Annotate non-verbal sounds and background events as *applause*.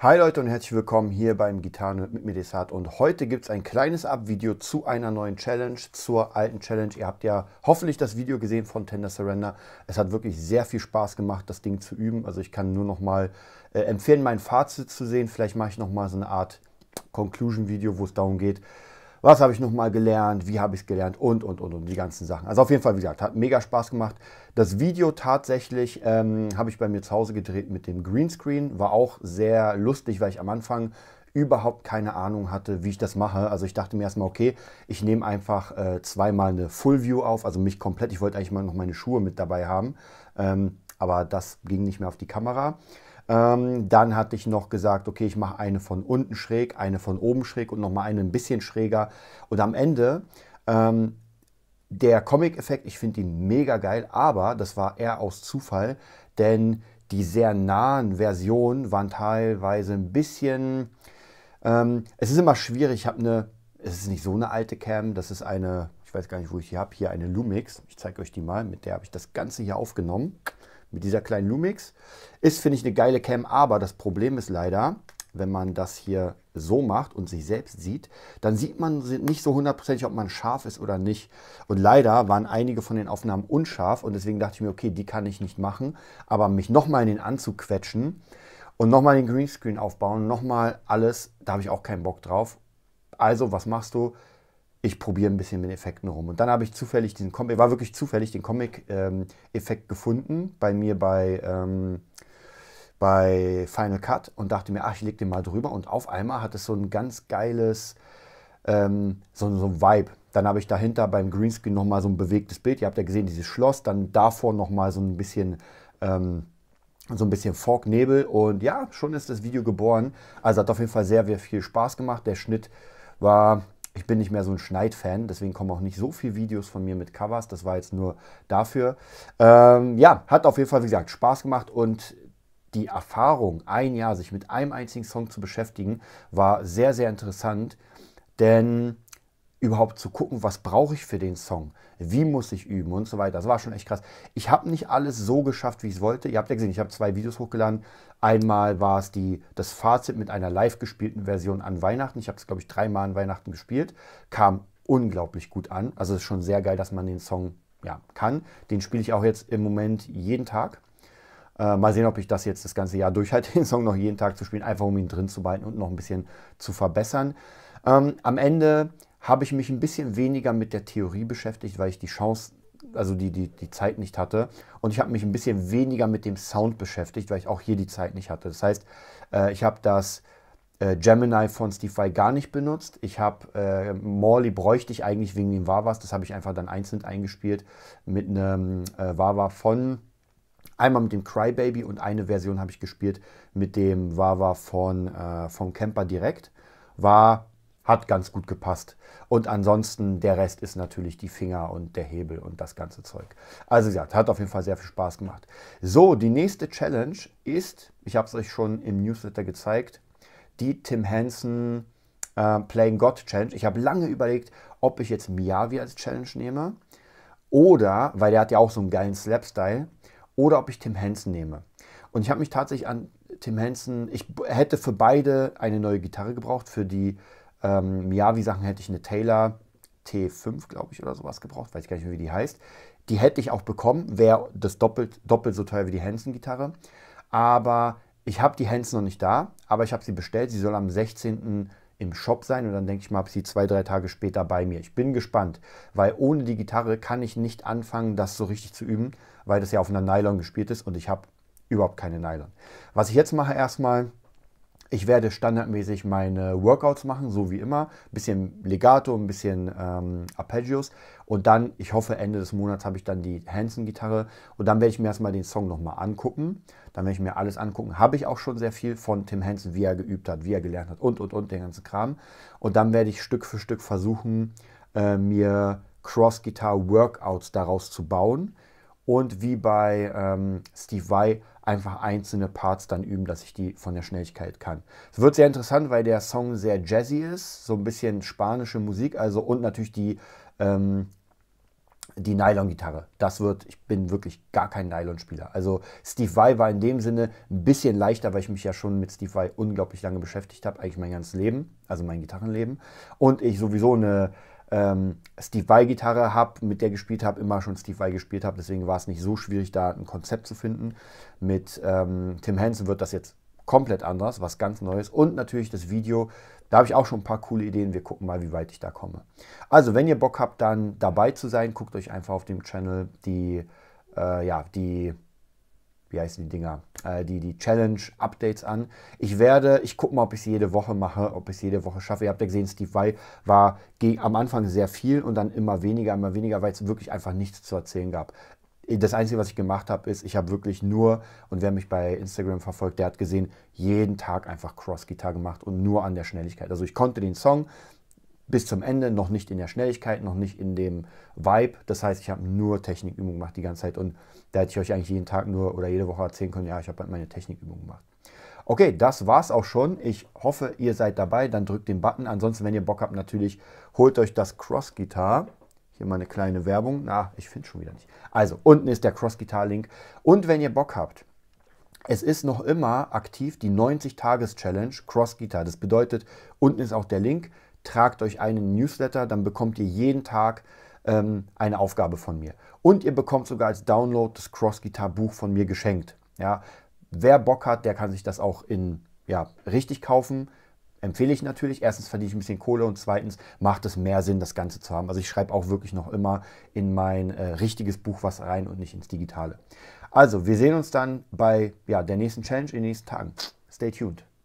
Hi Leute und herzlich willkommen hier beim Gitarren mit Medesat und heute gibt es ein kleines Up-Video zu einer neuen Challenge, zur alten Challenge. Ihr habt ja hoffentlich das Video gesehen von Tender Surrender. Es hat wirklich sehr viel Spaß gemacht, das Ding zu üben. Also ich kann nur noch mal äh, empfehlen, mein Fazit zu sehen. Vielleicht mache ich noch mal so eine Art Conclusion-Video, wo es darum geht, was habe ich nochmal gelernt, wie habe ich es gelernt und, und, und, und die ganzen Sachen. Also auf jeden Fall, wie gesagt, hat mega Spaß gemacht. Das Video tatsächlich ähm, habe ich bei mir zu Hause gedreht mit dem Greenscreen, war auch sehr lustig, weil ich am Anfang überhaupt keine Ahnung hatte, wie ich das mache. Also ich dachte mir erstmal, okay, ich nehme einfach äh, zweimal eine Full View auf, also mich komplett. Ich wollte eigentlich mal noch meine Schuhe mit dabei haben, ähm, aber das ging nicht mehr auf die Kamera. Ähm, dann hatte ich noch gesagt, okay, ich mache eine von unten schräg, eine von oben schräg und nochmal eine ein bisschen schräger. Und am Ende ähm, der Comic-Effekt, ich finde ihn mega geil, aber das war eher aus Zufall, denn die sehr nahen Versionen waren teilweise ein bisschen. Ähm, es ist immer schwierig. Ich habe eine, es ist nicht so eine alte Cam, das ist eine, ich weiß gar nicht, wo ich die habe, hier eine Lumix. Ich zeige euch die mal, mit der habe ich das Ganze hier aufgenommen mit dieser kleinen Lumix. Ist, finde ich, eine geile Cam, aber das Problem ist leider, wenn man das hier so macht und sich selbst sieht, dann sieht man nicht so hundertprozentig, ob man scharf ist oder nicht. Und leider waren einige von den Aufnahmen unscharf und deswegen dachte ich mir, okay, die kann ich nicht machen, aber mich nochmal in den Anzug quetschen und nochmal den Greenscreen aufbauen, nochmal alles, da habe ich auch keinen Bock drauf. Also, was machst du? ich probiere ein bisschen mit Effekten rum. Und dann habe ich zufällig diesen Comic, war wirklich zufällig den Comic-Effekt ähm, gefunden bei mir bei, ähm, bei Final Cut und dachte mir, ach, ich lege den mal drüber. Und auf einmal hat es so ein ganz geiles, ähm, so, so ein Vibe. Dann habe ich dahinter beim Greenscreen nochmal so ein bewegtes Bild. Ihr habt ja gesehen, dieses Schloss, dann davor nochmal so ein bisschen ähm, so ein bisschen Forknebel und ja, schon ist das Video geboren. Also hat auf jeden Fall sehr, sehr viel Spaß gemacht. Der Schnitt war ich bin nicht mehr so ein Schneid-Fan, deswegen kommen auch nicht so viele Videos von mir mit Covers. Das war jetzt nur dafür. Ähm, ja, hat auf jeden Fall, wie gesagt, Spaß gemacht und die Erfahrung, ein Jahr sich mit einem einzigen Song zu beschäftigen, war sehr, sehr interessant. Denn überhaupt zu gucken, was brauche ich für den Song, wie muss ich üben und so weiter. Das war schon echt krass. Ich habe nicht alles so geschafft, wie ich es wollte. Ihr habt ja gesehen, ich habe zwei Videos hochgeladen. Einmal war es die, das Fazit mit einer live gespielten Version an Weihnachten. Ich habe es, glaube ich, dreimal an Weihnachten gespielt. Kam unglaublich gut an. Also es ist schon sehr geil, dass man den Song ja, kann. Den spiele ich auch jetzt im Moment jeden Tag. Äh, mal sehen, ob ich das jetzt das ganze Jahr durchhalte, *laughs* den Song noch jeden Tag zu spielen, einfach um ihn drin zu behalten und noch ein bisschen zu verbessern. Ähm, am Ende habe ich mich ein bisschen weniger mit der Theorie beschäftigt, weil ich die Chance, also die, die, die Zeit nicht hatte. Und ich habe mich ein bisschen weniger mit dem Sound beschäftigt, weil ich auch hier die Zeit nicht hatte. Das heißt, äh, ich habe das äh, Gemini von Steve Vai gar nicht benutzt. Ich habe äh, Morley bräuchte ich eigentlich wegen dem Wawas. Das habe ich einfach dann einzeln eingespielt mit einem äh, Wawa von einmal mit dem Crybaby und eine Version habe ich gespielt mit dem Wawa von äh, vom Camper direkt. War hat ganz gut gepasst. Und ansonsten, der Rest ist natürlich die Finger und der Hebel und das ganze Zeug. Also gesagt, hat auf jeden Fall sehr viel Spaß gemacht. So, die nächste Challenge ist, ich habe es euch schon im Newsletter gezeigt, die Tim Hansen äh, Playing God Challenge. Ich habe lange überlegt, ob ich jetzt Miyavi als Challenge nehme oder, weil der hat ja auch so einen geilen Slap-Style, oder ob ich Tim Hansen nehme. Und ich habe mich tatsächlich an Tim Hansen, ich hätte für beide eine neue Gitarre gebraucht, für die ähm, Miyavi-Sachen hätte ich eine Taylor T5, glaube ich, oder sowas gebraucht. Weiß ich gar nicht mehr, wie die heißt. Die hätte ich auch bekommen, wäre das doppelt, doppelt so teuer wie die Hanson-Gitarre. Aber ich habe die Hanson noch nicht da, aber ich habe sie bestellt. Sie soll am 16 im Shop sein und dann denke ich mal, ob sie zwei, drei Tage später bei mir. Ich bin gespannt, weil ohne die Gitarre kann ich nicht anfangen, das so richtig zu üben, weil das ja auf einer Nylon gespielt ist und ich habe überhaupt keine Nylon. Was ich jetzt mache erstmal, ich werde standardmäßig meine Workouts machen, so wie immer. Ein bisschen Legato, ein bisschen ähm, Arpeggios. Und dann, ich hoffe, Ende des Monats habe ich dann die Hanson-Gitarre. Und dann werde ich mir erstmal den Song nochmal angucken. Dann werde ich mir alles angucken. Habe ich auch schon sehr viel von Tim Hansen, wie er geübt hat, wie er gelernt hat und, und, und, den ganzen Kram. Und dann werde ich Stück für Stück versuchen, äh, mir Cross-Guitar-Workouts daraus zu bauen und wie bei ähm, Steve Vai einfach einzelne Parts dann üben, dass ich die von der Schnelligkeit kann. Es wird sehr interessant, weil der Song sehr jazzy ist, so ein bisschen spanische Musik, also und natürlich die ähm, die Nylon-Gitarre. Das wird, ich bin wirklich gar kein Nylon-Spieler. Also Steve Vai war in dem Sinne ein bisschen leichter, weil ich mich ja schon mit Steve Vai unglaublich lange beschäftigt habe, eigentlich mein ganzes Leben, also mein Gitarrenleben. Und ich sowieso eine ähm, Steve Vai-Gitarre habe, mit der gespielt habe, immer schon Steve Vai gespielt habe. Deswegen war es nicht so schwierig, da ein Konzept zu finden. Mit ähm, Tim Hansen wird das jetzt komplett anders, was ganz Neues. Und natürlich das Video. Da habe ich auch schon ein paar coole Ideen. Wir gucken mal, wie weit ich da komme. Also, wenn ihr Bock habt, dann dabei zu sein, guckt euch einfach auf dem Channel die, äh, ja, die wie heißen die Dinger, äh, die, die Challenge-Updates an. Ich werde, ich gucke mal, ob ich es jede Woche mache, ob ich es jede Woche schaffe. Ihr habt ja gesehen, Steve Vai war am Anfang sehr viel und dann immer weniger, immer weniger, weil es wirklich einfach nichts zu erzählen gab. Das Einzige, was ich gemacht habe, ist, ich habe wirklich nur, und wer mich bei Instagram verfolgt, der hat gesehen, jeden Tag einfach Cross-Gitarre gemacht und nur an der Schnelligkeit. Also ich konnte den Song, bis zum Ende, noch nicht in der Schnelligkeit, noch nicht in dem Vibe. Das heißt, ich habe nur Technikübungen gemacht die ganze Zeit und da hätte ich euch eigentlich jeden Tag nur oder jede Woche erzählen können, ja, ich habe halt meine Technikübungen gemacht. Okay, das war's auch schon. Ich hoffe, ihr seid dabei. Dann drückt den Button. Ansonsten, wenn ihr Bock habt, natürlich holt euch das Cross Guitar. Hier mal eine kleine Werbung. Na, ich finde schon wieder nicht. Also, unten ist der Cross Guitar Link. Und wenn ihr Bock habt, es ist noch immer aktiv die 90-Tages-Challenge Cross Guitar. Das bedeutet, unten ist auch der Link tragt euch einen Newsletter, dann bekommt ihr jeden Tag ähm, eine Aufgabe von mir. Und ihr bekommt sogar als Download das Cross-Guitar-Buch von mir geschenkt. Ja, wer Bock hat, der kann sich das auch in, ja, richtig kaufen. Empfehle ich natürlich. Erstens verdiene ich ein bisschen Kohle und zweitens macht es mehr Sinn, das Ganze zu haben. Also ich schreibe auch wirklich noch immer in mein äh, richtiges Buch was rein und nicht ins Digitale. Also, wir sehen uns dann bei ja, der nächsten Challenge in den nächsten Tagen. Stay tuned.